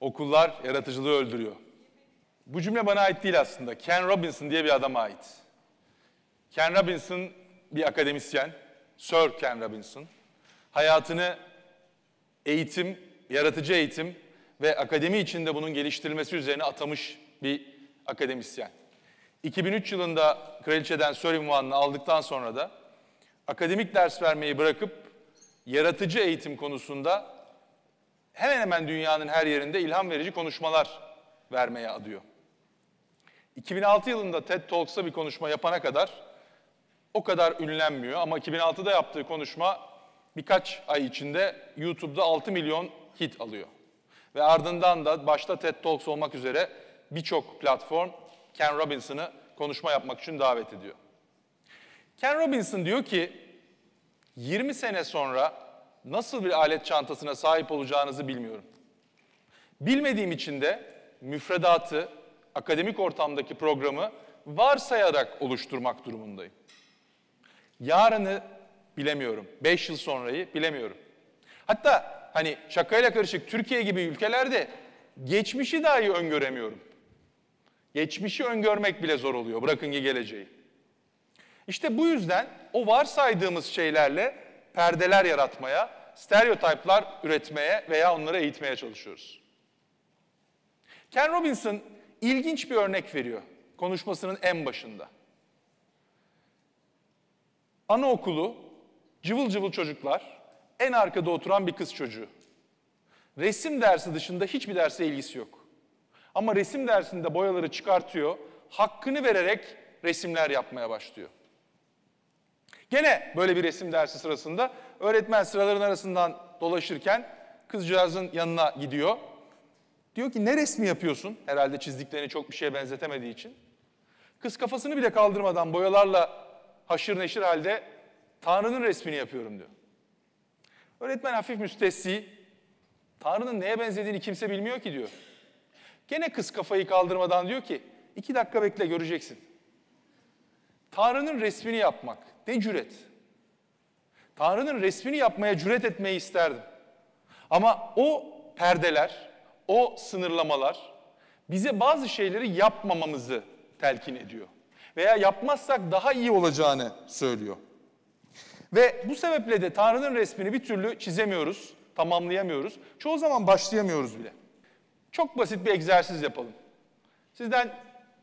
Okullar yaratıcılığı öldürüyor. Bu cümle bana ait değil aslında. Ken Robinson diye bir adama ait. Ken Robinson bir akademisyen. Sir Ken Robinson. Hayatını eğitim, yaratıcı eğitim ve akademi içinde bunun geliştirilmesi üzerine atamış bir akademisyen. 2003 yılında kraliçeden Sir ünvanını aldıktan sonra da akademik ders vermeyi bırakıp yaratıcı eğitim konusunda hemen hemen dünyanın her yerinde ilham verici konuşmalar vermeye adıyor. 2006 yılında TED Talks'a bir konuşma yapana kadar o kadar ünlenmiyor ama 2006'da yaptığı konuşma birkaç ay içinde YouTube'da 6 milyon hit alıyor. Ve ardından da başta TED Talks olmak üzere birçok platform Ken Robinson'ı konuşma yapmak için davet ediyor. Ken Robinson diyor ki 20 sene sonra nasıl bir alet çantasına sahip olacağınızı bilmiyorum. Bilmediğim için de müfredatı, akademik ortamdaki programı varsayarak oluşturmak durumundayım. Yarını bilemiyorum. Beş yıl sonrayı bilemiyorum. Hatta hani şakayla karışık Türkiye gibi ülkelerde geçmişi dahi öngöremiyorum. Geçmişi öngörmek bile zor oluyor. Bırakın ki geleceği. İşte bu yüzden o varsaydığımız şeylerle perdeler yaratmaya, stereotiplar üretmeye veya onları eğitmeye çalışıyoruz. Ken Robinson ilginç bir örnek veriyor konuşmasının en başında. Anaokulu, cıvıl cıvıl çocuklar, en arkada oturan bir kız çocuğu. Resim dersi dışında hiçbir derse ilgisi yok. Ama resim dersinde boyaları çıkartıyor, hakkını vererek resimler yapmaya başlıyor. Gene böyle bir resim dersi sırasında öğretmen sıraların arasından dolaşırken kızcağızın yanına gidiyor. Diyor ki ne resmi yapıyorsun? Herhalde çizdiklerini çok bir şeye benzetemediği için. Kız kafasını bile kaldırmadan boyalarla haşır neşir halde Tanrı'nın resmini yapıyorum diyor. Öğretmen hafif müstesni. Tanrı'nın neye benzediğini kimse bilmiyor ki diyor. Gene kız kafayı kaldırmadan diyor ki iki dakika bekle göreceksin. Tanrı'nın resmini yapmak ne cüret. Tanrı'nın resmini yapmaya cüret etmeyi isterdim. Ama o perdeler, o sınırlamalar bize bazı şeyleri yapmamamızı telkin ediyor. Veya yapmazsak daha iyi olacağını söylüyor. Ve bu sebeple de Tanrı'nın resmini bir türlü çizemiyoruz, tamamlayamıyoruz. Çoğu zaman başlayamıyoruz bile. Çok basit bir egzersiz yapalım. Sizden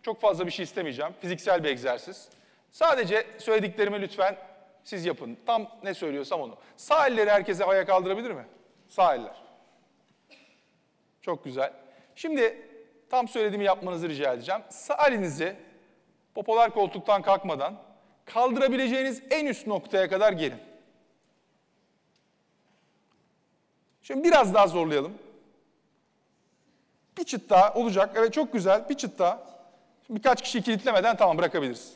çok fazla bir şey istemeyeceğim. Fiziksel bir egzersiz. Sadece söylediklerimi lütfen siz yapın. Tam ne söylüyorsam onu. Sağ elleri herkese ayağa kaldırabilir mi? Sağ eller. Çok güzel. Şimdi tam söylediğimi yapmanızı rica edeceğim. Sağ elinizi popolar koltuktan kalkmadan kaldırabileceğiniz en üst noktaya kadar gelin. Şimdi biraz daha zorlayalım. Bir çıt daha olacak. Evet çok güzel. Bir çıt daha. Şimdi birkaç kişi kilitlemeden tamam bırakabiliriz.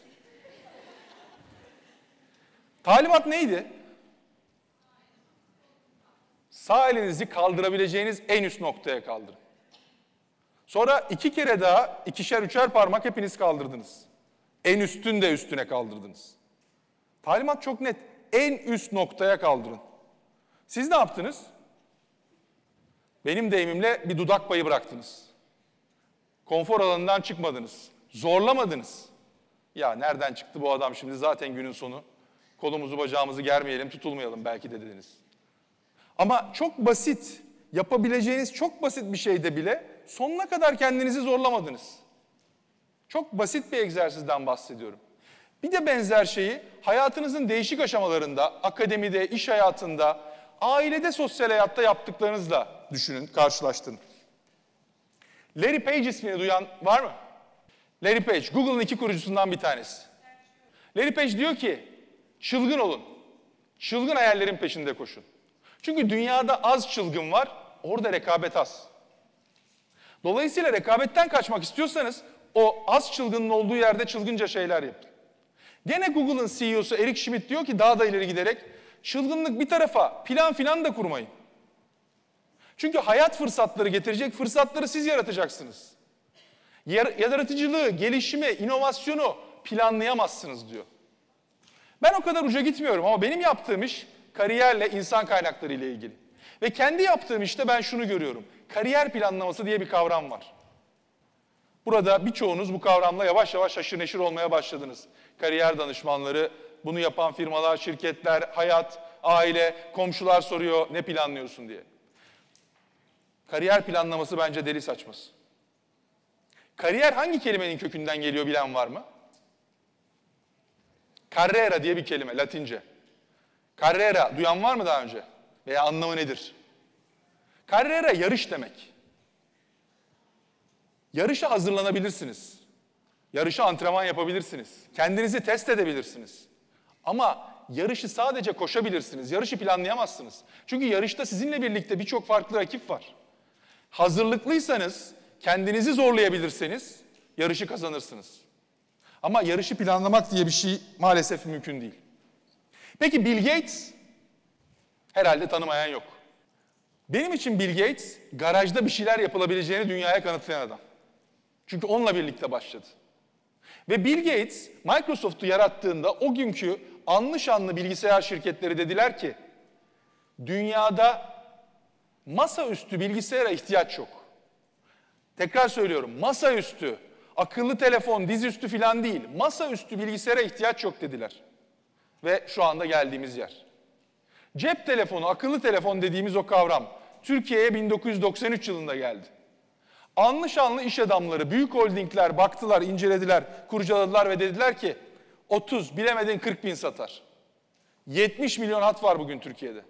Talimat neydi? Sağ elinizi kaldırabileceğiniz en üst noktaya kaldırın. Sonra iki kere daha ikişer üçer parmak hepiniz kaldırdınız. En üstün de üstüne kaldırdınız. Talimat çok net. En üst noktaya kaldırın. Siz ne yaptınız? Benim deyimimle bir dudak payı bıraktınız. Konfor alanından çıkmadınız. Zorlamadınız. Ya nereden çıktı bu adam şimdi zaten günün sonu. Kolumuzu bacağımızı germeyelim, tutulmayalım belki de dediniz. Ama çok basit, yapabileceğiniz çok basit bir şeyde bile sonuna kadar kendinizi zorlamadınız. Çok basit bir egzersizden bahsediyorum. Bir de benzer şeyi hayatınızın değişik aşamalarında, akademide, iş hayatında, ailede, sosyal hayatta yaptıklarınızla düşünün, karşılaştın. Larry Page ismini duyan var mı? Larry Page, Google'ın iki kurucusundan bir tanesi. Larry Page diyor ki, Çılgın olun. Çılgın hayallerin peşinde koşun. Çünkü dünyada az çılgın var, orada rekabet az. Dolayısıyla rekabetten kaçmak istiyorsanız o az çılgının olduğu yerde çılgınca şeyler yapın. Gene Google'ın CEO'su Eric Schmidt diyor ki daha da ileri giderek çılgınlık bir tarafa plan filan da kurmayın. Çünkü hayat fırsatları getirecek fırsatları siz yaratacaksınız. Yaratıcılığı, gelişimi, inovasyonu planlayamazsınız diyor. Ben o kadar uca gitmiyorum ama benim yaptığım iş kariyerle insan kaynakları ile ilgili. Ve kendi yaptığım işte ben şunu görüyorum. Kariyer planlaması diye bir kavram var. Burada birçoğunuz bu kavramla yavaş yavaş haşır neşir olmaya başladınız. Kariyer danışmanları, bunu yapan firmalar, şirketler, hayat, aile, komşular soruyor ne planlıyorsun diye. Kariyer planlaması bence deli saçması. Kariyer hangi kelimenin kökünden geliyor bilen var mı? Carrera diye bir kelime Latince. Carrera duyan var mı daha önce? Veya anlamı nedir? Carrera yarış demek. Yarışa hazırlanabilirsiniz. Yarışa antrenman yapabilirsiniz. Kendinizi test edebilirsiniz. Ama yarışı sadece koşabilirsiniz. Yarışı planlayamazsınız. Çünkü yarışta sizinle birlikte birçok farklı rakip var. Hazırlıklıysanız, kendinizi zorlayabilirseniz yarışı kazanırsınız. Ama yarışı planlamak diye bir şey maalesef mümkün değil. Peki Bill Gates herhalde tanımayan yok. Benim için Bill Gates garajda bir şeyler yapılabileceğini dünyaya kanıtlayan adam. Çünkü onunla birlikte başladı. Ve Bill Gates Microsoft'u yarattığında o günkü anlı şanlı bilgisayar şirketleri dediler ki dünyada masaüstü bilgisayara ihtiyaç yok. Tekrar söylüyorum masaüstü Akıllı telefon, dizüstü filan değil. Masaüstü bilgisayara ihtiyaç yok dediler. Ve şu anda geldiğimiz yer. Cep telefonu, akıllı telefon dediğimiz o kavram Türkiye'ye 1993 yılında geldi. Anlı şanlı iş adamları, büyük holdingler baktılar, incelediler, kurcaladılar ve dediler ki 30 bilemedin 40 bin satar. 70 milyon hat var bugün Türkiye'de.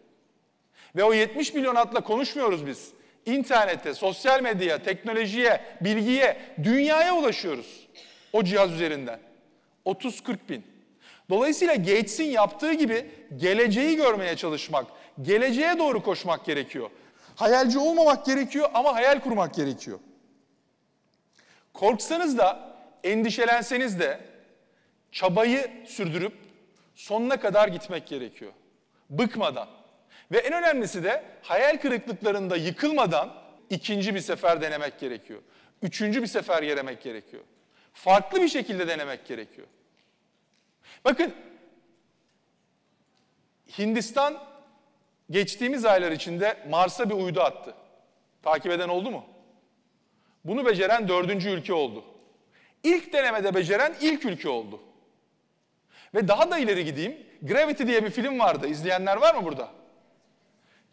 Ve o 70 milyon hatla konuşmuyoruz biz internete, sosyal medyaya, teknolojiye, bilgiye, dünyaya ulaşıyoruz o cihaz üzerinden. 30-40 bin. Dolayısıyla Gates'in yaptığı gibi geleceği görmeye çalışmak, geleceğe doğru koşmak gerekiyor. Hayalci olmamak gerekiyor ama hayal kurmak gerekiyor. Korksanız da, endişelenseniz de çabayı sürdürüp sonuna kadar gitmek gerekiyor. Bıkmadan. Ve en önemlisi de hayal kırıklıklarında yıkılmadan ikinci bir sefer denemek gerekiyor. Üçüncü bir sefer yeremek gerekiyor. Farklı bir şekilde denemek gerekiyor. Bakın Hindistan geçtiğimiz aylar içinde Mars'a bir uydu attı. Takip eden oldu mu? Bunu beceren dördüncü ülke oldu. İlk denemede beceren ilk ülke oldu. Ve daha da ileri gideyim. Gravity diye bir film vardı. İzleyenler var mı burada?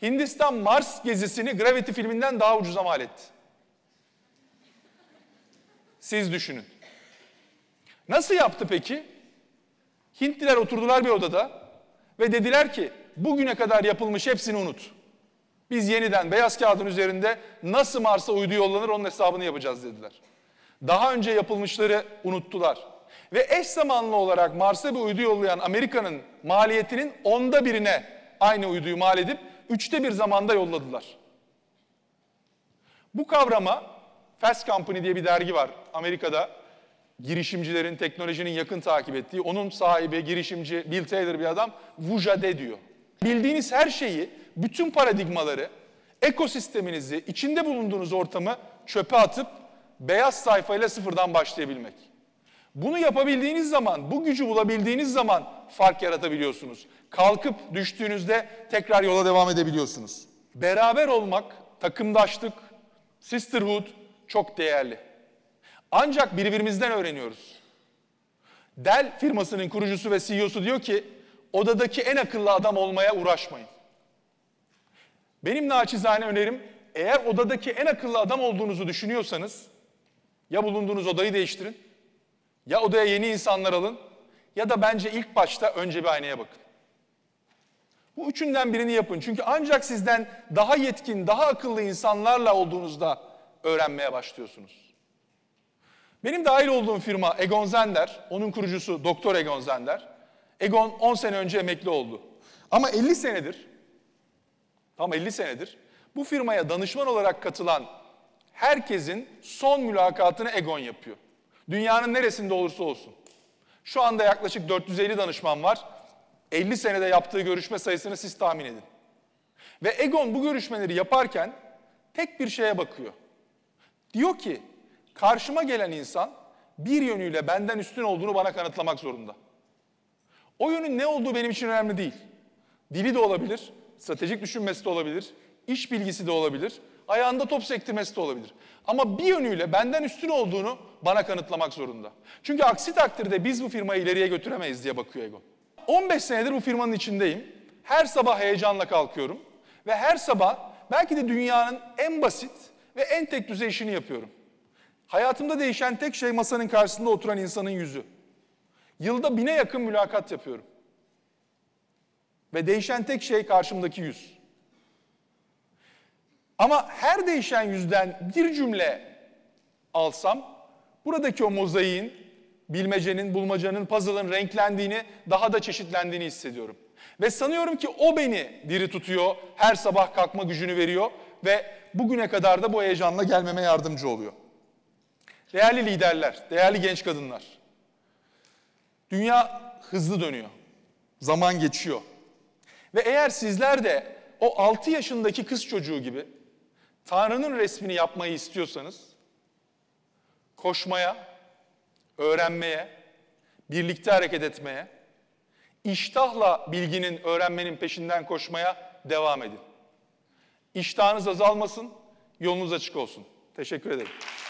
Hindistan Mars gezisini Gravity filminden daha ucuza mal etti. Siz düşünün. Nasıl yaptı peki? Hintliler oturdular bir odada ve dediler ki bugüne kadar yapılmış hepsini unut. Biz yeniden beyaz kağıdın üzerinde nasıl Mars'a uydu yollanır onun hesabını yapacağız dediler. Daha önce yapılmışları unuttular. Ve eş zamanlı olarak Mars'a bir uydu yollayan Amerika'nın maliyetinin onda birine aynı uyduyu mal edip üçte bir zamanda yolladılar. Bu kavrama Fast Company diye bir dergi var Amerika'da. Girişimcilerin, teknolojinin yakın takip ettiği, onun sahibi, girişimci, Bill Taylor bir adam, Vujade diyor. Bildiğiniz her şeyi, bütün paradigmaları, ekosisteminizi, içinde bulunduğunuz ortamı çöpe atıp beyaz sayfayla sıfırdan başlayabilmek. Bunu yapabildiğiniz zaman, bu gücü bulabildiğiniz zaman fark yaratabiliyorsunuz. Kalkıp düştüğünüzde tekrar yola devam edebiliyorsunuz. Beraber olmak, takımdaşlık, sisterhood çok değerli. Ancak birbirimizden öğreniyoruz. Dell firmasının kurucusu ve CEO'su diyor ki, odadaki en akıllı adam olmaya uğraşmayın. Benim naçizane önerim, eğer odadaki en akıllı adam olduğunuzu düşünüyorsanız, ya bulunduğunuz odayı değiştirin, ya odaya yeni insanlar alın ya da bence ilk başta önce bir aynaya bakın. Bu üçünden birini yapın. Çünkü ancak sizden daha yetkin, daha akıllı insanlarla olduğunuzda öğrenmeye başlıyorsunuz. Benim dahil olduğum firma Egon Zender, onun kurucusu Doktor Egon Zender. Egon 10 sene önce emekli oldu. Ama 50 senedir, tam 50 senedir bu firmaya danışman olarak katılan herkesin son mülakatını Egon yapıyor. Dünyanın neresinde olursa olsun. Şu anda yaklaşık 450 danışman var. 50 senede yaptığı görüşme sayısını siz tahmin edin. Ve Egon bu görüşmeleri yaparken tek bir şeye bakıyor. Diyor ki karşıma gelen insan bir yönüyle benden üstün olduğunu bana kanıtlamak zorunda. O yönün ne olduğu benim için önemli değil. Dili de olabilir, stratejik düşünmesi de olabilir, iş bilgisi de olabilir, Ayağında top sektirmesi de olabilir. Ama bir yönüyle benden üstün olduğunu bana kanıtlamak zorunda. Çünkü aksi takdirde biz bu firmayı ileriye götüremeyiz diye bakıyor ego. 15 senedir bu firmanın içindeyim. Her sabah heyecanla kalkıyorum. Ve her sabah belki de dünyanın en basit ve en tek düzey işini yapıyorum. Hayatımda değişen tek şey masanın karşısında oturan insanın yüzü. Yılda bine yakın mülakat yapıyorum. Ve değişen tek şey karşımdaki yüz. Ama her değişen yüzden bir cümle alsam buradaki o mozaiğin, bilmecenin, bulmacanın, puzzle'ın renklendiğini, daha da çeşitlendiğini hissediyorum. Ve sanıyorum ki o beni diri tutuyor, her sabah kalkma gücünü veriyor ve bugüne kadar da bu heyecanla gelmeme yardımcı oluyor. Değerli liderler, değerli genç kadınlar. Dünya hızlı dönüyor. Zaman geçiyor. Ve eğer sizler de o 6 yaşındaki kız çocuğu gibi Tanrı'nın resmini yapmayı istiyorsanız koşmaya, öğrenmeye, birlikte hareket etmeye, iştahla bilginin, öğrenmenin peşinden koşmaya devam edin. İştahınız azalmasın, yolunuz açık olsun. Teşekkür ederim.